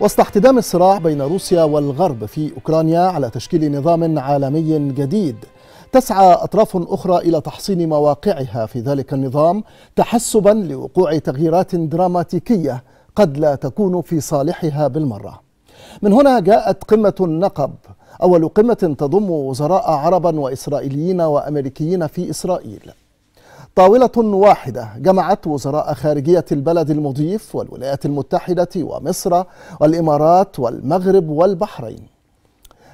وسط احتدام الصراع بين روسيا والغرب في اوكرانيا على تشكيل نظام عالمي جديد تسعى اطراف اخرى الى تحصين مواقعها في ذلك النظام تحسبا لوقوع تغييرات دراماتيكيه قد لا تكون في صالحها بالمره. من هنا جاءت قمه النقب اول قمه تضم وزراء عربا واسرائيليين وامريكيين في اسرائيل. طاولة واحدة جمعت وزراء خارجية البلد المضيف والولايات المتحدة ومصر والإمارات والمغرب والبحرين.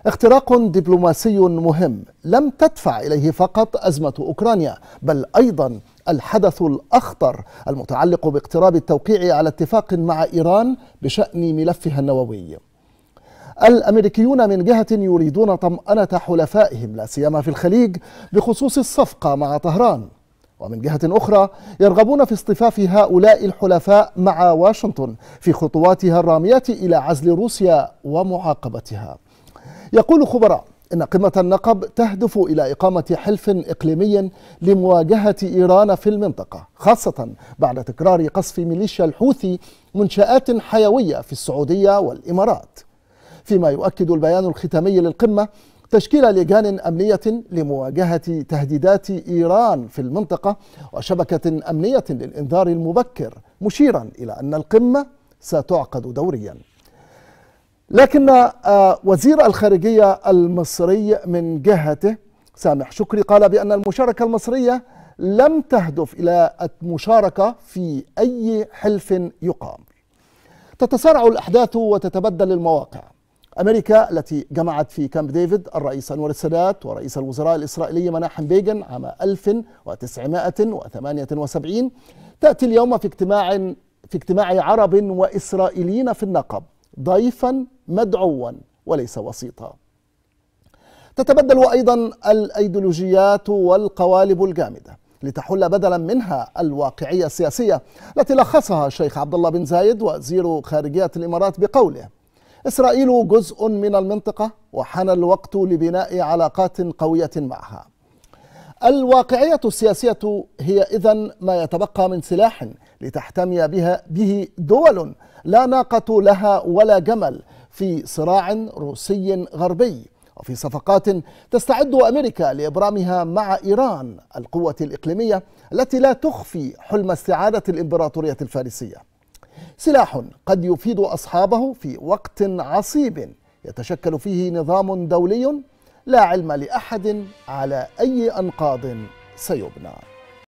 اختراق دبلوماسي مهم لم تدفع إليه فقط أزمة أوكرانيا بل أيضا الحدث الأخطر المتعلق باقتراب التوقيع على اتفاق مع إيران بشأن ملفها النووي. الامريكيون من جهه يريدون طمانه حلفائهم لا سيما في الخليج بخصوص الصفقه مع طهران ومن جهة أخرى يرغبون في اصطفاف هؤلاء الحلفاء مع واشنطن في خطواتها الرامية إلى عزل روسيا ومعاقبتها. يقول خبراء إن قمة النقب تهدف إلى إقامة حلف إقليمي لمواجهة إيران في المنطقة خاصة بعد تكرار قصف ميليشيا الحوثي منشآت حيوية في السعودية والإمارات فيما يؤكد البيان الختامي للقمة تشكيل لجان أمنية لمواجهة تهديدات إيران في المنطقة وشبكة أمنية للإنذار المبكر مشيرا إلى أن القمة ستعقد دوريا لكن آه، وزير الخارجية المصري من جهته سامح شكري قال بأن المشاركة المصرية لم تهدف إلى المشاركة في أي حلف يقام تتسارع الأحداث وتتبدل المواقع أمريكا التي جمعت في كامب ديفيد الرئيس أنور السادات ورئيس الوزراء الإسرائيلي مناحم بيجن عام 1978 تأتي اليوم في اجتماع في اجتماع عرب وإسرائيليين في النقب ضيفا مدعوا وليس وسيطا تتبدل أيضا الأيديولوجيات والقوالب الجامدة لتحل بدلا منها الواقعية السياسية التي لخصها الشيخ عبد الله بن زايد وزير خارجية الإمارات بقوله إسرائيل جزء من المنطقة وحان الوقت لبناء علاقات قوية معها الواقعية السياسية هي إذا ما يتبقى من سلاح لتحتمي بها به دول لا ناقة لها ولا جمل في صراع روسي غربي وفي صفقات تستعد أمريكا لإبرامها مع إيران القوة الإقليمية التي لا تخفي حلم استعادة الإمبراطورية الفارسية سلاح قد يفيد أصحابه في وقت عصيب يتشكل فيه نظام دولي لا علم لأحد على أي أنقاض سيبنى